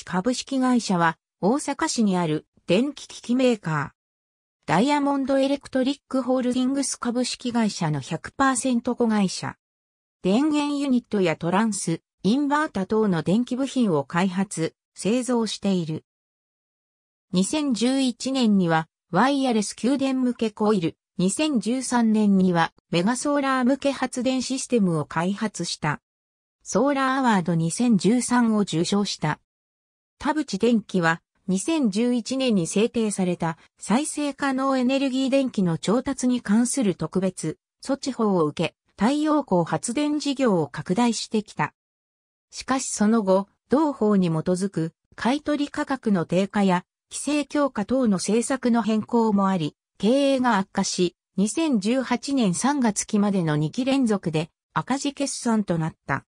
機株式会社は、大阪市にある電気機器メーカー。ダイヤモンドエレクトリックホールディングス株式会社の100%子会社。電源ユニットやトランス、インバータ等の電気部品を開発、製造している。2011年には、ワイヤレス給電向けコイル、2013年にはメガソーラー向け発電システムを開発した。ソーラーアワード2013を受賞した。田淵電機は2011年に制定された再生可能エネルギー電気の調達に関する特別措置法を受け太陽光発電事業を拡大してきた。しかしその後、同法に基づく買取価格の低下や規制強化等の政策の変更もあり、経営が悪化し、2018年3月期までの2期連続で赤字決算となった。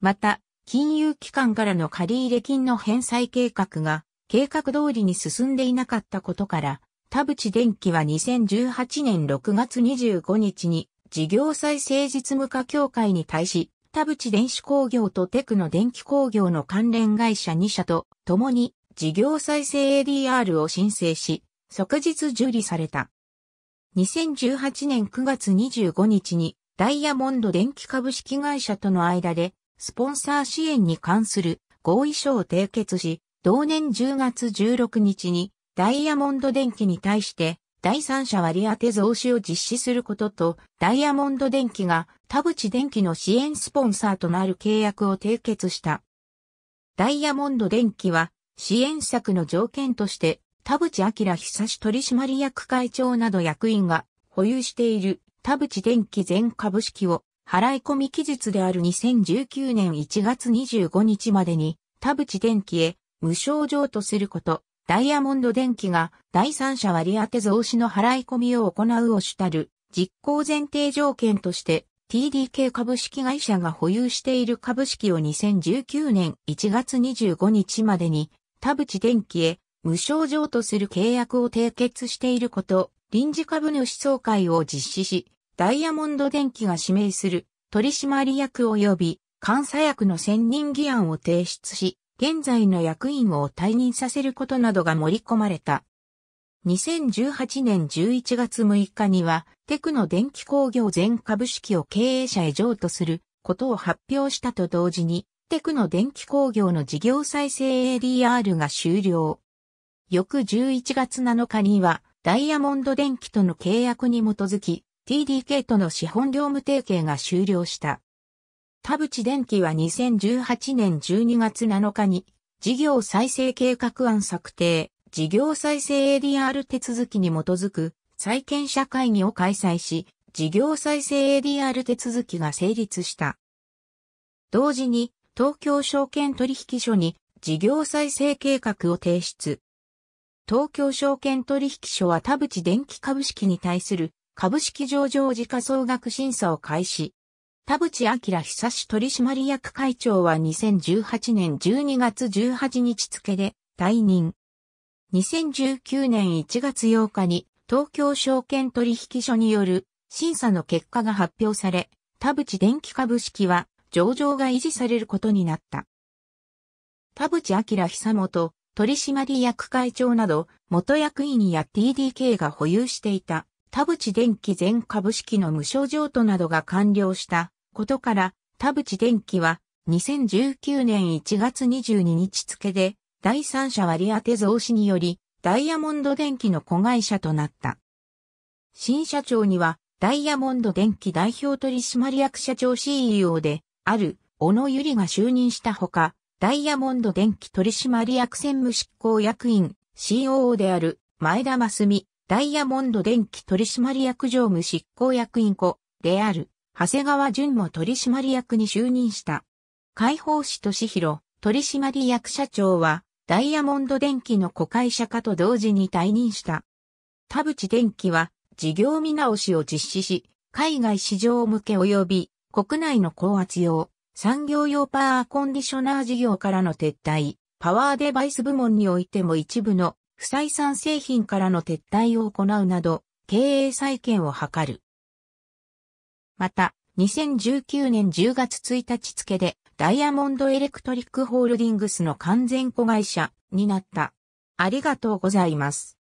また、金融機関からの借入金の返済計画が計画通りに進んでいなかったことから、田淵電機は2018年6月25日に事業再生実務課協会に対し、田淵電子工業とテクノ電機工業の関連会社2社と共に事業再生 ADR を申請し、即日受理された。2018年9月25日にダイヤモンド電気株式会社との間でスポンサー支援に関する合意書を締結し、同年10月16日にダイヤモンド電機に対して第三者割当増資を実施することと、ダイヤモンド電機が田淵電機の支援スポンサーとなる契約を締結した。ダイヤモンド電機は支援策の条件として田淵明久志取締役会長など役員が保有している田淵電機全株式を払い込み期日である2019年1月25日までに、田淵電機へ無償譲渡すること、ダイヤモンド電機が第三者割当増資の払い込みを行うを主たる実行前提条件として TDK 株式会社が保有している株式を2019年1月25日までに田淵電機へ無償譲渡する契約を締結していること、臨時株主総会を実施し、ダイヤモンド電機が指名する取締役及び監査役の選任議案を提出し、現在の役員を退任させることなどが盛り込まれた。2018年11月6日には、テクノ電気工業全株式を経営者へ譲渡することを発表したと同時に、テクノ電気工業の事業再生 ADR が終了。翌11月7日には、ダイヤモンド電気との契約に基づき、TDK との資本業務提携が終了した。田淵電機は2018年12月7日に事業再生計画案策定、事業再生 ADR 手続きに基づく再建者会議を開催し、事業再生 ADR 手続きが成立した。同時に東京証券取引所に事業再生計画を提出。東京証券取引所は田淵電機株式に対する株式上場時価総額審査を開始。田淵明久志取締役会長は2018年12月18日付で退任。2019年1月8日に東京証券取引所による審査の結果が発表され、田淵電機株式は上場が維持されることになった。田淵明久元取締役会長など元役員や TDK が保有していた田淵電機全株式の無償譲渡などが完了したことから、田淵電機は2019年1月22日付で第三者割当増資によりダイヤモンド電機の子会社となった。新社長にはダイヤモンド電機代表取締役社長 CEO である小野由里が就任したほか、ダイヤモンド電機取締役専務執行役員 COO である前田真澄、ダイヤモンド電気取締役常務執行役員子である、長谷川淳も取締役に就任した。解放士敏弘取締役社長は、ダイヤモンド電気の子会社化と同時に退任した。田淵電気は、事業見直しを実施し、海外市場向け及び、国内の高圧用、産業用パワーコンディショナー事業からの撤退、パワーデバイス部門においても一部の不採算製品からの撤退を行うなど、経営再建を図る。また、2019年10月1日付で、ダイヤモンドエレクトリックホールディングスの完全子会社になった。ありがとうございます。